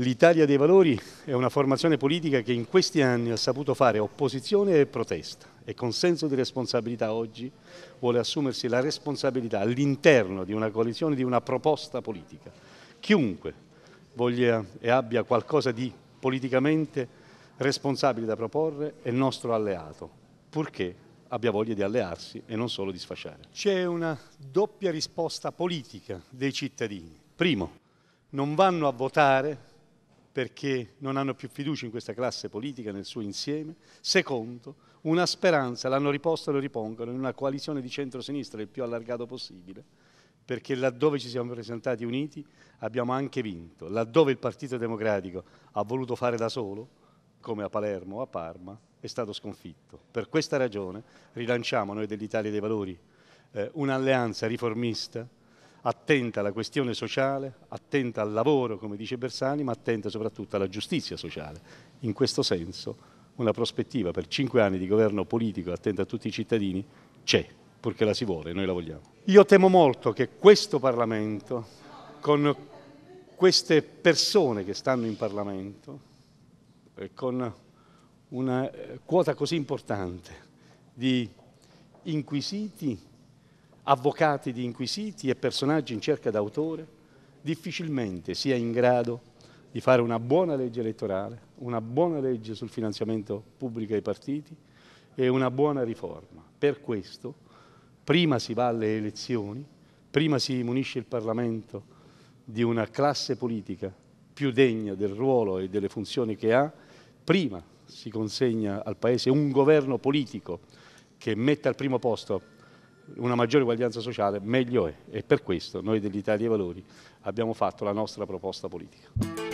L'Italia dei Valori è una formazione politica che in questi anni ha saputo fare opposizione e protesta e con senso di responsabilità oggi vuole assumersi la responsabilità all'interno di una coalizione, di una proposta politica. Chiunque voglia e abbia qualcosa di politicamente responsabile da proporre è nostro alleato, purché abbia voglia di allearsi e non solo di sfasciare. C'è una doppia risposta politica dei cittadini. Primo, non vanno a votare perché non hanno più fiducia in questa classe politica nel suo insieme. Secondo, una speranza, l'hanno riposta e lo ripongono, in una coalizione di centro-sinistra il più allargato possibile, perché laddove ci siamo presentati uniti abbiamo anche vinto. Laddove il Partito Democratico ha voluto fare da solo, come a Palermo o a Parma, è stato sconfitto. Per questa ragione rilanciamo noi dell'Italia dei Valori eh, un'alleanza riformista attenta alla questione sociale, attenta al lavoro, come dice Bersani, ma attenta soprattutto alla giustizia sociale. In questo senso una prospettiva per cinque anni di governo politico attenta a tutti i cittadini c'è, purché la si vuole, noi la vogliamo. Io temo molto che questo Parlamento, con queste persone che stanno in Parlamento, eh, con una eh, quota così importante di inquisiti avvocati di inquisiti e personaggi in cerca d'autore, difficilmente sia in grado di fare una buona legge elettorale, una buona legge sul finanziamento pubblico ai partiti e una buona riforma. Per questo prima si va alle elezioni, prima si munisce il Parlamento di una classe politica più degna del ruolo e delle funzioni che ha, prima si consegna al Paese un governo politico che metta al primo posto una maggiore uguaglianza sociale meglio è e per questo noi dell'Italia dei Valori abbiamo fatto la nostra proposta politica.